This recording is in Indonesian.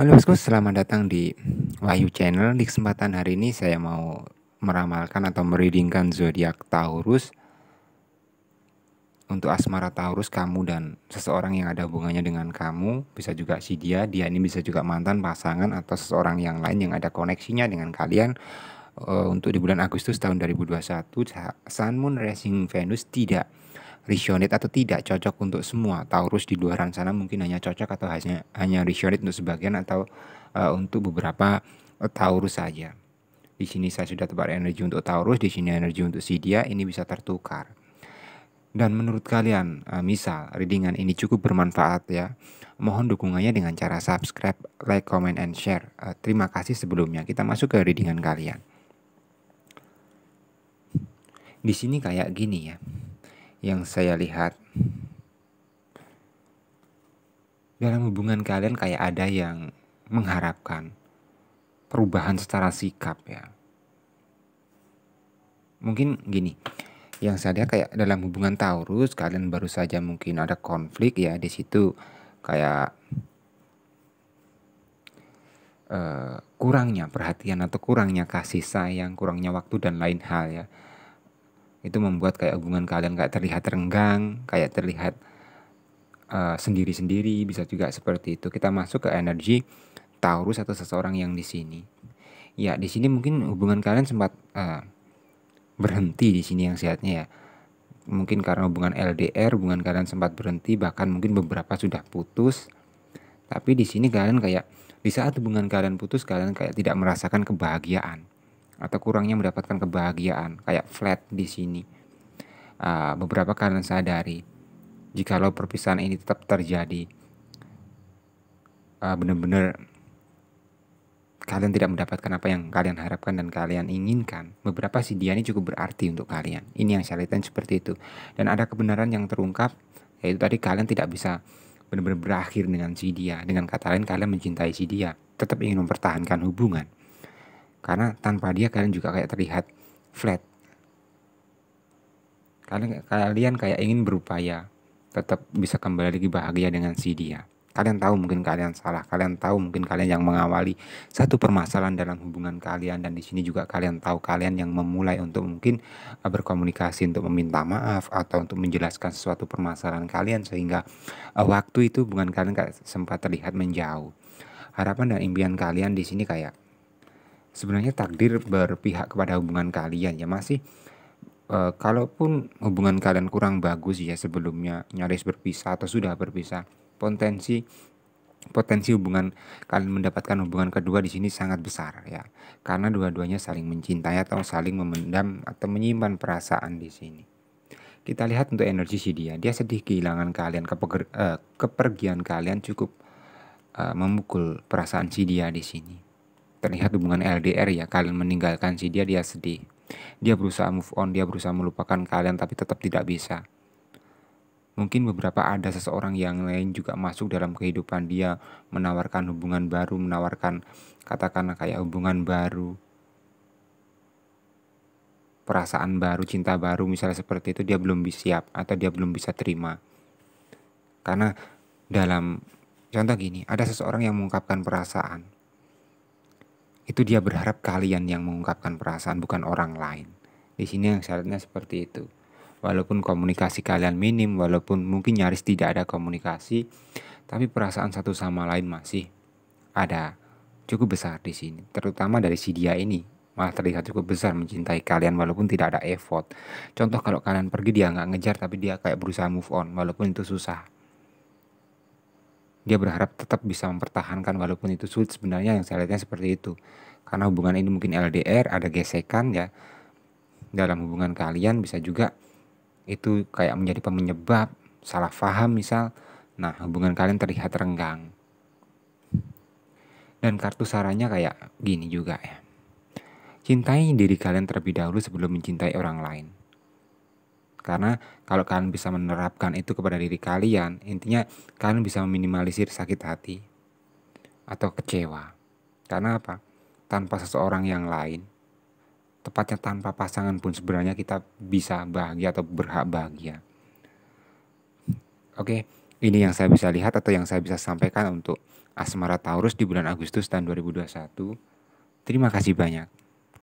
Halo bosku, selamat datang di Wahyu Channel. Di kesempatan hari ini saya mau meramalkan atau meridingkan zodiak Taurus untuk asmara Taurus kamu dan seseorang yang ada hubungannya dengan kamu bisa juga si dia dia ini bisa juga mantan pasangan atau seseorang yang lain yang ada koneksinya dengan kalian eh, untuk di bulan Agustus tahun 2021 Sun Moon Rising Venus tidak Rishonit atau tidak cocok untuk semua. Taurus di luaran sana mungkin hanya cocok atau hanya hanya Rishonit untuk sebagian atau uh, untuk beberapa uh, Taurus saja. Di sini saya sudah tebar energi untuk Taurus, di sini energi untuk Sidia, ini bisa tertukar. Dan menurut kalian, uh, misal readingan ini cukup bermanfaat ya, mohon dukungannya dengan cara subscribe, like, comment, and share. Uh, terima kasih sebelumnya. Kita masuk ke readingan kalian. Di sini kayak gini ya yang saya lihat dalam hubungan kalian kayak ada yang mengharapkan perubahan secara sikap ya. Mungkin gini, yang saya lihat kayak dalam hubungan Taurus kalian baru saja mungkin ada konflik ya di situ kayak uh, kurangnya perhatian atau kurangnya kasih sayang, kurangnya waktu dan lain hal ya itu membuat kayak hubungan kalian kayak terlihat renggang, kayak terlihat eh, sendiri-sendiri uh, bisa juga seperti itu. Kita masuk ke energi Taurus atau seseorang yang di sini. Ya, di sini mungkin hubungan kalian sempat uh, berhenti di sini yang sehatnya ya. Mungkin karena hubungan LDR, hubungan kalian sempat berhenti, bahkan mungkin beberapa sudah putus. Tapi di sini kalian kayak di saat hubungan kalian putus, kalian kayak tidak merasakan kebahagiaan atau kurangnya mendapatkan kebahagiaan kayak flat di sini. Uh, beberapa kalian sadari jikalau perpisahan ini tetap terjadi uh, benar-benar kalian tidak mendapatkan apa yang kalian harapkan dan kalian inginkan. Beberapa si dia ini cukup berarti untuk kalian. Ini yang syaitan seperti itu. Dan ada kebenaran yang terungkap yaitu tadi kalian tidak bisa benar-benar berakhir dengan si dia. Dengan kata lain kalian mencintai si dia, tetap ingin mempertahankan hubungan karena tanpa dia kalian juga kayak terlihat flat kalian kalian kayak ingin berupaya tetap bisa kembali lagi bahagia dengan si dia kalian tahu mungkin kalian salah kalian tahu mungkin kalian yang mengawali satu permasalahan dalam hubungan kalian dan di sini juga kalian tahu kalian yang memulai untuk mungkin eh, berkomunikasi untuk meminta maaf atau untuk menjelaskan sesuatu permasalahan kalian sehingga eh, waktu itu hubungan kalian sempat terlihat menjauh harapan dan impian kalian di sini kayak sebenarnya takdir berpihak kepada hubungan kalian ya masih e, eh, kalaupun hubungan kalian kurang bagus ya sebelumnya nyaris berpisah atau sudah berpisah potensi potensi hubungan kalian mendapatkan hubungan kedua di sini sangat besar ya karena dua-duanya saling mencintai atau saling memendam atau menyimpan perasaan di sini kita lihat untuk energi si dia dia sedih kehilangan kalian eh, kepergian kalian cukup eh, memukul perasaan si dia di sini terlihat hubungan LDR ya kalian meninggalkan si dia dia sedih dia berusaha move on dia berusaha melupakan kalian tapi tetap tidak bisa mungkin beberapa ada seseorang yang lain juga masuk dalam kehidupan dia menawarkan hubungan baru menawarkan katakanlah kayak hubungan baru perasaan baru cinta baru misalnya seperti itu dia belum siap atau dia belum bisa terima karena dalam contoh gini ada seseorang yang mengungkapkan perasaan itu dia berharap kalian yang mengungkapkan perasaan bukan orang lain. Di sini yang syaratnya seperti itu. Walaupun komunikasi kalian minim, walaupun mungkin nyaris tidak ada komunikasi, tapi perasaan satu sama lain masih ada cukup besar di sini, terutama dari si dia ini. Malah terlihat cukup besar mencintai kalian walaupun tidak ada effort. Contoh kalau kalian pergi dia nggak ngejar tapi dia kayak berusaha move on walaupun itu susah dia berharap tetap bisa mempertahankan walaupun itu sulit sebenarnya yang saya lihatnya seperti itu. Karena hubungan ini mungkin LDR, ada gesekan ya dalam hubungan kalian bisa juga itu kayak menjadi penyebab salah faham misal. Nah, hubungan kalian terlihat renggang. Dan kartu sarannya kayak gini juga ya. Cintai diri kalian terlebih dahulu sebelum mencintai orang lain. Karena kalau kalian bisa menerapkan itu kepada diri kalian, intinya kalian bisa meminimalisir sakit hati atau kecewa. Karena apa? Tanpa seseorang yang lain, tepatnya tanpa pasangan pun sebenarnya kita bisa bahagia atau berhak bahagia. Oke, ini yang saya bisa lihat atau yang saya bisa sampaikan untuk Asmara Taurus di bulan Agustus tahun 2021. Terima kasih banyak.